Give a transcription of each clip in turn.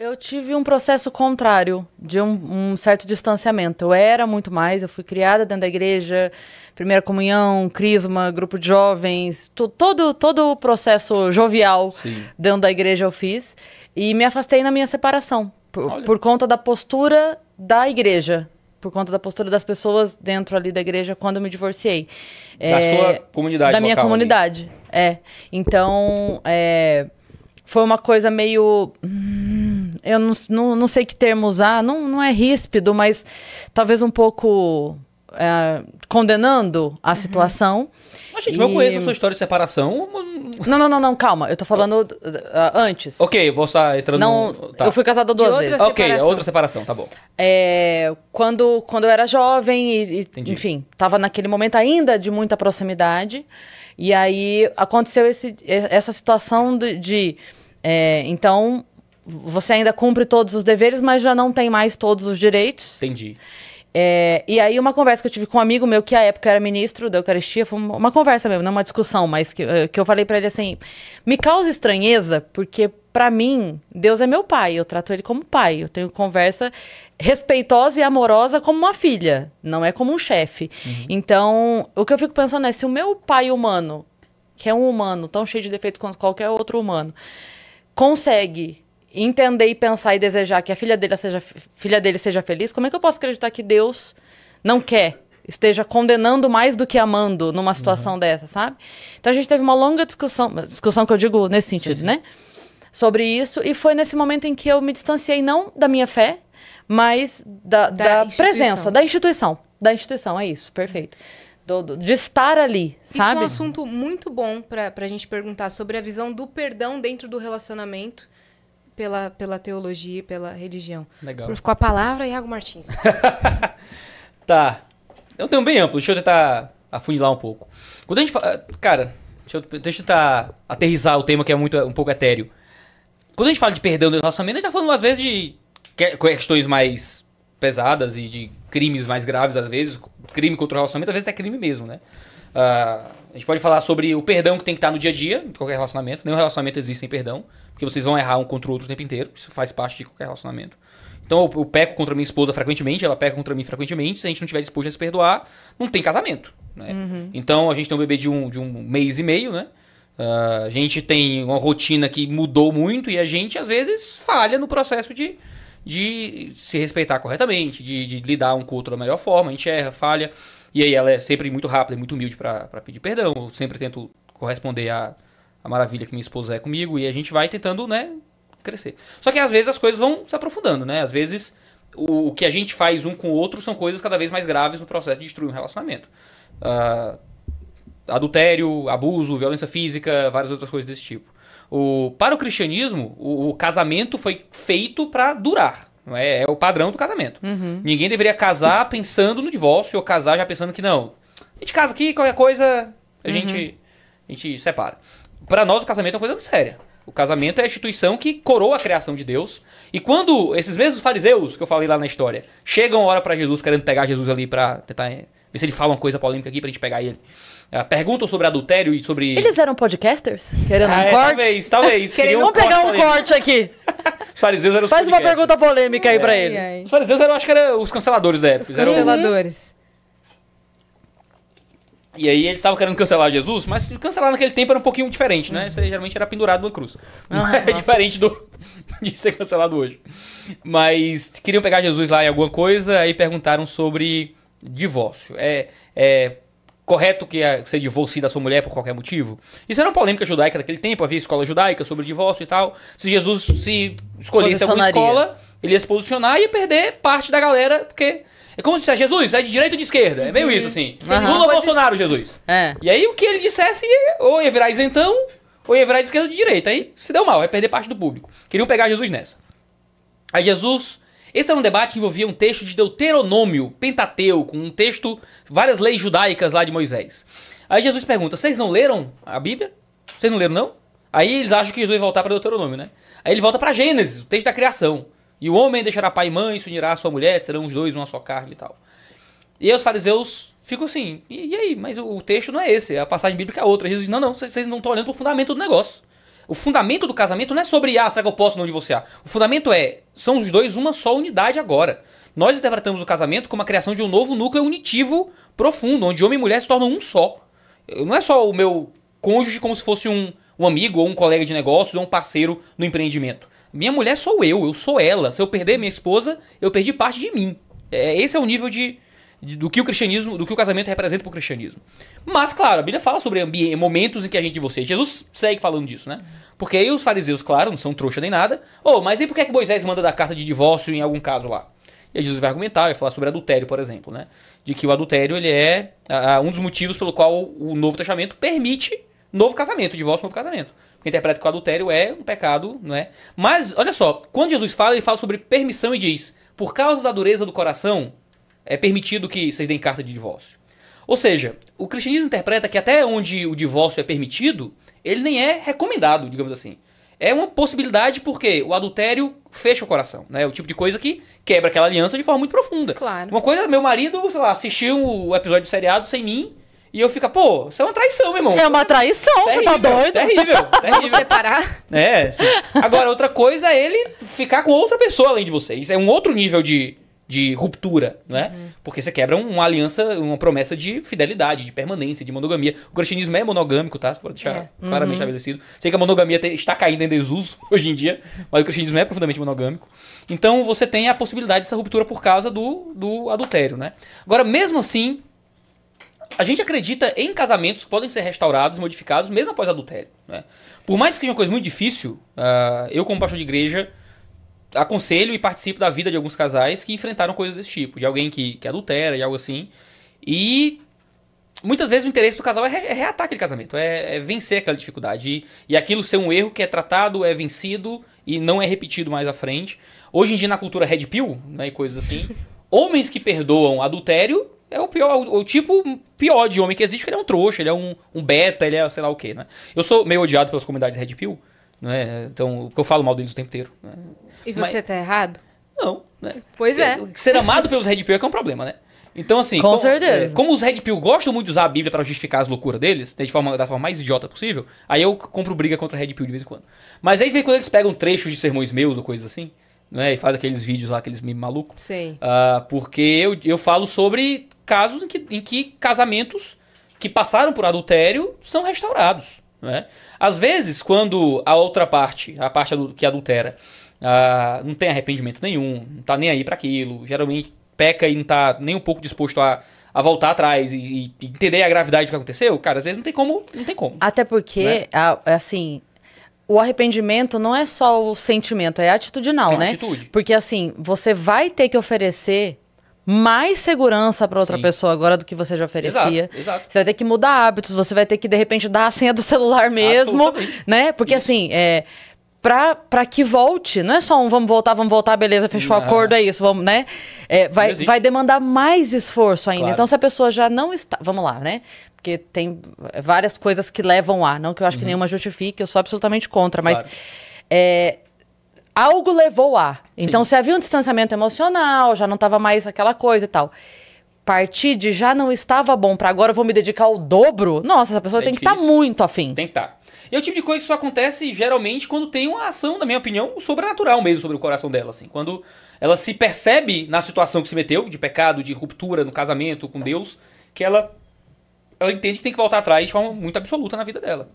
eu tive um processo contrário, de um, um, certo distanciamento. Eu era muito mais, eu fui criada dentro da igreja, primeira comunhão, crisma, grupo de jovens, todo, todo o processo jovial Sim. dentro da igreja eu fiz. E me afastei na minha separação, por, por conta da postura da igreja, por conta da postura das pessoas dentro ali da igreja quando eu me divorciei. Da é, sua comunidade. Da minha comunidade. Ali. É. Então, é, foi uma coisa meio. Hum, eu não, não, não, sei que termo usar, não, não é ríspido, mas talvez um pouco é, condenando a uhum. situação. Ah, mas, gente, e... eu conheço a sua história de separação. Não, não, não, não calma. Eu tô falando uh, antes. Ok, vou estar entrando. Não, no... tá. Eu fui casada duas vezes. É separação. Ok, outra separação, tá bom. É, quando, quando eu era jovem e, e enfim, tava naquele momento ainda de muita proximidade. E aí aconteceu esse, essa situação de. de é, então, você ainda cumpre todos os deveres, mas já não tem mais todos os direitos. Entendi. É, e aí, uma conversa que eu tive com um amigo meu, que à época era ministro da Eucaristia, foi uma, conversa mesmo, não uma discussão, mas que, eh, que eu falei para ele assim: me causa estranheza, porque para mim, Deus é meu pai, eu trato ele como pai, eu tenho conversa respeitosa e amorosa como uma filha, não é como um chefe. Uhum. Então, o que eu fico pensando é se o meu pai humano, que é um humano tão cheio de defeitos quanto qualquer outro humano, consegue entender e pensar e desejar que a filha dele seja filha dele seja feliz, como é que eu posso acreditar que Deus não quer esteja condenando mais do que amando numa situação uhum. dessa, sabe? Então a gente teve uma longa discussão, discussão que eu digo nesse sentido, sim, sim. né? sobre isso. E foi nesse momento em que eu me distanciei, não da minha fé, mas da, da, da presença, da instituição. Da instituição, é isso, perfeito. Do, do, de estar ali, sabe? Isso é um assunto muito bom para a gente perguntar sobre a visão do perdão dentro do relacionamento pela, pela teologia e pela religião. Legal. Com a palavra, Iago Martins. tá. É um tema bem amplo, deixa eu tentar afundilar um pouco. Quando a gente fala. Cara, deixa eu, deixa eu tentar aterrizar o tema que é muito, um pouco etéreo. Quando a gente fala de perdão no relacionamento, a gente tá falando às vezes de questões mais pesadas e de crimes mais graves, às vezes. Crime contra o relacionamento, às vezes é crime mesmo, né? Uh, a gente pode falar sobre o perdão que tem que estar tá no dia a dia, em qualquer relacionamento. Nenhum relacionamento existe sem perdão, porque vocês vão errar um contra o outro o tempo inteiro. Isso faz parte de qualquer relacionamento. Então eu, eu peco contra minha esposa frequentemente, ela peca contra mim frequentemente. Se a gente não tiver disposto a se perdoar, não tem casamento. Né? Uhum. Então a gente tem um bebê de um, de um mês e meio, né? Uh, a gente tem uma rotina que mudou muito e a gente, às vezes, falha no processo de, de se respeitar corretamente, de, de lidar um com o outro da melhor forma, a gente erra, falha. E aí ela é sempre muito rápida e muito humilde para pedir perdão. Eu sempre tento corresponder à, à maravilha que minha esposa é comigo e a gente vai tentando, né, crescer. Só que às vezes as coisas vão se aprofundando, né? Às vezes o, o que a gente faz um com o outro são coisas cada vez mais graves no processo de destruir um relacionamento. Uh, adultério, abuso, violência física, várias outras coisas desse tipo. O, para o cristianismo, o, o casamento foi feito para durar. Não é? é o padrão do casamento. Uhum. Ninguém deveria casar pensando no divórcio ou casar já pensando que não. A gente casa aqui, qualquer coisa, a, uhum. gente, a gente separa. Para nós, o casamento é uma coisa muito séria. O casamento é a instituição que coroa a criação de Deus. E quando esses mesmos fariseus que eu falei lá na história chegam a hora para Jesus, querendo pegar Jesus ali para tentar Ver se ele fala uma coisa polêmica aqui pra gente pegar ele. É, perguntam sobre adultério e sobre. Eles eram podcasters? Querendo ah, um é, corte? Talvez, talvez. queriam um pegar um polêmico. corte aqui. Os fariseus eram os Faz uma pergunta polêmica aí ai, pra ele. Ai. Os fariseus eram, acho que eram os canceladores da época. Os canceladores. Eram... E aí eles estavam querendo cancelar Jesus, mas cancelar naquele tempo era um pouquinho diferente, né? Isso aí, geralmente era pendurado numa cruz. Ah, é diferente do, de ser cancelado hoje. Mas queriam pegar Jesus lá em alguma coisa, aí perguntaram sobre divórcio. É, é correto que você divorcie da sua mulher por qualquer motivo? Isso era uma polêmica judaica daquele tempo, havia escola judaica sobre o divórcio e tal. Se Jesus se escolhesse alguma escola, ele ia se posicionar e ia perder parte da galera, porque é como se dissesse, Jesus, é de direita ou de esquerda? É meio uhum. isso, assim. Uhum. Lula ou Bolsonaro, Jesus? É. E aí o que ele dissesse, ou ia virar isentão, ou ia virar de esquerda ou de direita. Aí se deu mal, vai perder parte do público. Queriam pegar Jesus nessa. Aí Jesus esse era um debate que envolvia um texto de Deuteronômio, com um texto, várias leis judaicas lá de Moisés. Aí Jesus pergunta: Vocês não leram a Bíblia? Vocês não leram, não? Aí eles acham que Jesus vai voltar para Deuteronômio, né? Aí ele volta para Gênesis, o texto da criação. E o homem deixará pai e mãe, se unirá à sua mulher, serão os dois uma só carne e tal. E aí os fariseus ficam assim: E, e aí? Mas o, o, texto não é esse, é a passagem bíblica é outra. Jesus diz: Não, não, vocês não estão olhando para o fundamento do negócio. O fundamento do casamento não é sobre, ah, será que eu posso não divorciar? O fundamento é, são os dois uma só unidade agora. Nós interpretamos o casamento como a criação de um novo núcleo unitivo profundo, onde homem e mulher se tornam um só. Não é só o meu cônjuge como se fosse um, um amigo ou um colega de negócios ou um parceiro no empreendimento. Minha mulher sou eu, eu sou ela. Se eu perder minha esposa, eu perdi parte de mim. É, esse é o nível de, de, do que o cristianismo, do que o casamento representa para o cristianismo. Mas, claro, a Bíblia fala sobre momentos em que a gente você. Jesus segue falando disso, né? Porque aí os fariseus, claro, não são trouxa nem nada. Oh, mas e por que, é que Moisés manda da carta de divórcio em algum caso lá? E aí Jesus vai argumentar, vai falar sobre adultério, por exemplo, né? De que o adultério ele é um dos motivos pelo qual o Novo Testamento permite novo casamento, divórcio, novo casamento. Porque interpreta que o adultério é um pecado, não é? Mas, olha só, quando Jesus fala, ele fala sobre permissão e diz: por causa da dureza do coração, é permitido que vocês deem carta de divórcio. Ou seja, o cristianismo interpreta que até onde o divórcio é permitido, ele nem é recomendado, digamos assim. É uma possibilidade porque o adultério fecha o coração, né? O tipo de coisa que quebra aquela aliança de forma muito profunda. Claro. Uma coisa, meu marido, sei lá, assistiu o um episódio do seriado sem mim, e eu fico, pô, isso é uma traição, meu irmão. É uma traição, tá terrível, você tá doido? Terrível, terrível. separar. É, sim. Agora, outra coisa é ele ficar com outra pessoa além de vocês. É um outro nível de, de ruptura, né? Uhum. Porque você quebra uma aliança, uma promessa de fidelidade, de permanência, de monogamia. O cristianismo é monogâmico, tá? Você pode deixar é. uhum. claramente estabelecido. Sei que a monogamia está caindo em desuso hoje em dia, mas o cristianismo é profundamente monogâmico. Então você tem a possibilidade dessa ruptura por causa do, do adultério, né? Agora, mesmo assim, a gente acredita em casamentos que podem ser restaurados, modificados, mesmo após adultério. Né? Por mais que seja uma coisa muito difícil, uh, eu, como pastor de igreja, aconselho e participo da vida de alguns casais que enfrentaram coisas desse tipo, de alguém que, que adultera e algo assim. E muitas vezes o interesse do casal é, re, é reatar aquele casamento, é, é vencer aquela dificuldade. E, e, aquilo ser um erro que é tratado, é vencido e não é repetido mais à frente. Hoje em dia, na cultura Red Pill, né, e coisas assim, homens que perdoam adultério é o pior, o, o, tipo pior de homem que existe, porque ele é um trouxa, ele é um, um beta, ele é sei lá o quê, né? Eu sou meio odiado pelas comunidades Red Pill não é? Então, porque eu falo mal deles o tempo inteiro. Né? E você Mas, tá errado? Não. Né? Pois é. Ser amado pelos Red Pill é que é um problema, né? Então, assim. Com como, é, Como os Red Pill gostam muito de usar a Bíblia para justificar as loucuras deles, de forma, da forma mais idiota possível, aí eu compro briga contra Red Pill de vez em quando. Mas aí, de vez em quando, eles pegam trechos de sermões meus ou coisas assim, né? E faz aqueles vídeos lá, aqueles memes malucos. Sim. Uh, porque eu, eu falo sobre casos em que, em que casamentos que passaram por adultério são restaurados. Né? Às vezes, quando a outra parte, a parte que adultera, ah, não tem arrependimento nenhum, não tá nem aí para aquilo, geralmente peca e não tá nem um pouco disposto a, a voltar atrás e, e, entender a gravidade do que aconteceu, cara, às vezes não tem como, não tem como. Até porque, né? É assim, o arrependimento não é só o sentimento, é atitudinal, é né? Atitude. Porque assim, você vai ter que oferecer mais segurança para outra Sim. pessoa agora do que você já oferecia. Exato, exato. Você vai ter que mudar hábitos, você vai ter que, de repente, dar a senha do celular mesmo, né? Porque, Isso. assim, é para que volte. Não é só um vamos voltar, vamos voltar, beleza, fechou o acordo, é isso, vamos, né? É, vai, vai demandar mais esforço ainda. Claro. Então, se a pessoa já não está. Vamos lá, né? Porque tem várias coisas que levam a. Não que eu acho uhum. que nenhuma justifique, eu sou absolutamente contra, mas. Claro. É, algo levou a. Então, Sim. se havia um distanciamento emocional, já não estava mais aquela coisa e tal. Partir de já não estava bom para agora eu vou me dedicar ao dobro. Nossa, essa pessoa é tem tá difícil. que estar tá muito afim. Tem que estar. Tá. E é o tipo de coisa que só acontece geralmente quando tem uma ação, na minha opinião, sobrenatural mesmo sobre o coração dela, assim. Quando ela se percebe na situação que se meteu, de pecado, de ruptura no casamento com Deus, que ela ela entende que tem que voltar atrás de forma muito absoluta na vida dela.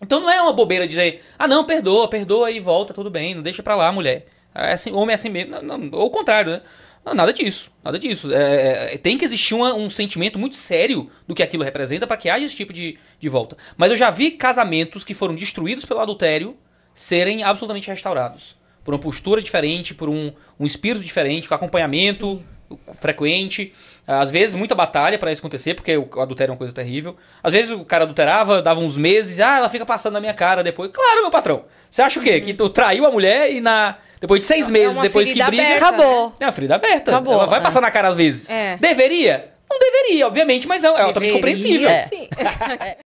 Então não é uma bobeira dizer, ah não, perdoa, perdoa e volta, tudo bem, não deixa pra lá, mulher. É assim, homem é assim mesmo, não, não, ou o contrário, né? Não, nada disso, nada disso. É, é, tem que existir uma, um sentimento muito sério do que aquilo representa para que haja esse tipo de, de volta. Mas eu já vi casamentos que foram destruídos pelo adultério serem absolutamente restaurados. Por uma postura diferente, por um, um espírito diferente, com acompanhamento. Sim frequente. Às vezes, muita batalha para isso acontecer, porque o adultério é uma coisa terrível. Às vezes, o cara adulterava, dava uns meses, ah, ela fica passando na minha cara depois. Claro, meu patrão. Você acha o quê? Que tu traiu a mulher e na. Depois de seis é meses, depois que briga. Aberta, acabou. Né? É uma ferida aberta. Acabou, ela vai é. passar na cara às vezes. É. Deveria? Não deveria, obviamente, mas é, é deveria, totalmente compreensível. Sim. É.